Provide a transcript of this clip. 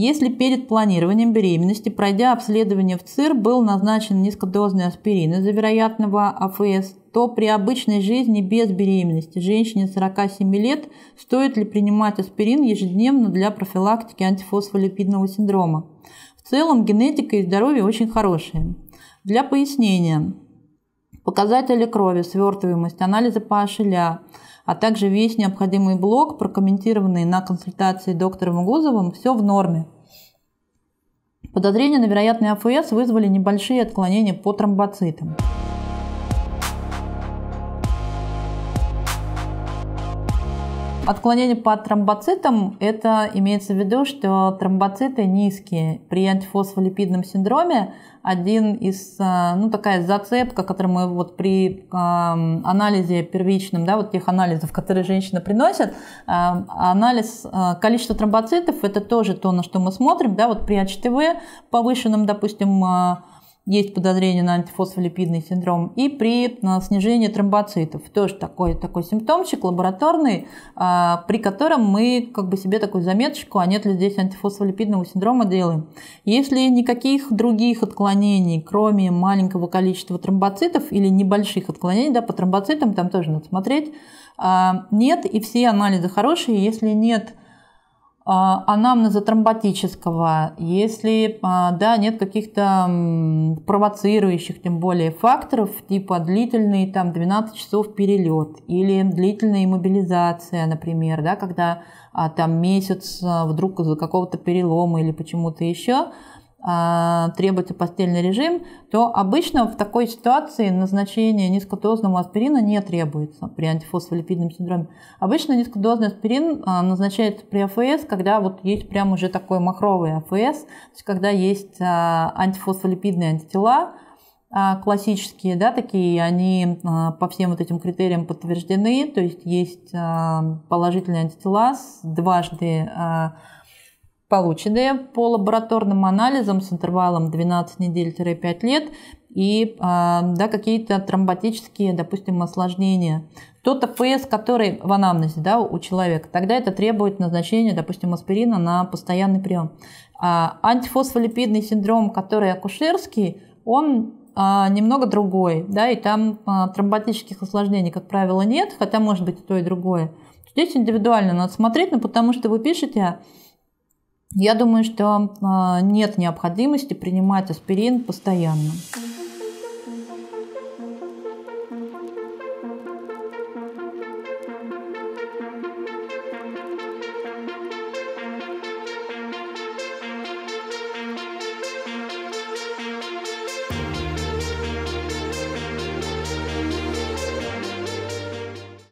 Если перед планированием беременности, пройдя обследование в ЦИР, был назначен низкодозный аспирин из-за вероятного АФС, то при обычной жизни без беременности женщине 47 лет стоит ли принимать аспирин ежедневно для профилактики антифосфолипидного синдрома. В целом генетика и здоровье очень хорошие. Для пояснения, показатели крови, свертываемость, анализы пашеля, а также весь необходимый блок, прокомментированный на консультации доктором Гузовым, все в норме. Подозрения на вероятный АФС вызвали небольшие отклонения по тромбоцитам. Отклонение по тромбоцитам, это имеется в виду, что тромбоциты низкие. При антифосфолипидном синдроме один из, э, ну такая зацепка, которую мы вот при эм, анализе первичном, да, вот тех анализов, которые женщина приносит, эм, анализ э, количество тромбоцитов, это тоже то, на что мы смотрим, да, вот при АЧТВ повышенном, допустим, э, есть подозрение на антифосфолипидный синдром, и при снижении тромбоцитов. Тоже такой, такой симптомчик лабораторный, а, при котором мы как бы себе такую заметочку, а нет ли здесь антифосфолипидного синдрома, делаем. Если никаких других отклонений, кроме маленького количества тромбоцитов или небольших отклонений, да, по тромбоцитам там тоже надо смотреть, а, нет, и все анализы хорошие, если нет – а, анамнеза тромботического, если а, да, нет каких-то провоцирующих, тем более факторов, типа длительный там, 12 часов перелет или длительная иммобилизация, например, да, когда а, там месяц вдруг из-за какого-то перелома или почему-то еще, а, требуется постельный режим, то обычно в такой ситуации назначение низкодозного аспирина не требуется при антифосфолипидном синдроме. Обычно низкодозный аспирин а, назначается при АФС, когда вот есть прям уже такой махровый АФС, то есть когда есть а, антифосфолипидные антитела, классические, да, такие, они по всем вот этим критериям подтверждены, то есть есть положительные антитела с дважды полученные по лабораторным анализам с интервалом 12 недель-5 лет и а, да, какие-то тромботические, допустим, осложнения. Тот АПС, который в анамнезе да, у человека, тогда это требует назначения, допустим, аспирина на постоянный прием. А антифосфолипидный синдром, который акушерский, он а, немного другой, да, и там а, тромботических осложнений, как правило, нет, хотя может быть и то, и другое. Здесь индивидуально надо смотреть, но ну, потому что вы пишете я думаю, что а, нет необходимости принимать аспирин постоянно.